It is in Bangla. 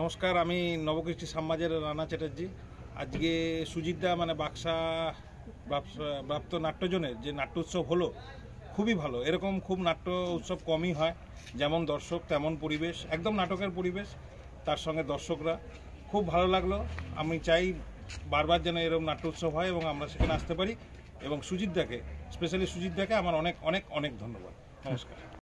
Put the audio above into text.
নমস্কার আমি নবকৃষ্টি সাম্মাজের রানা চ্যাটার্জি আজকে সুজিতদা মানে বাক্সা প্রাপ্ত নাট্যজনের যে নাট্য উৎসব হলো খুবই ভালো এরকম খুব নাট্য উৎসব কমই হয় যেমন দর্শক তেমন পরিবেশ একদম নাটকের পরিবেশ তার সঙ্গে দর্শকরা খুব ভালো লাগলো আমি চাই বারবার যেন এরকম নাট্য উৎসব হয় এবং আমরা সেখানে আসতে পারি এবং সুজিতদাকে স্পেশালি সুজিতদাকে আমার অনেক অনেক অনেক ধন্যবাদ নমস্কার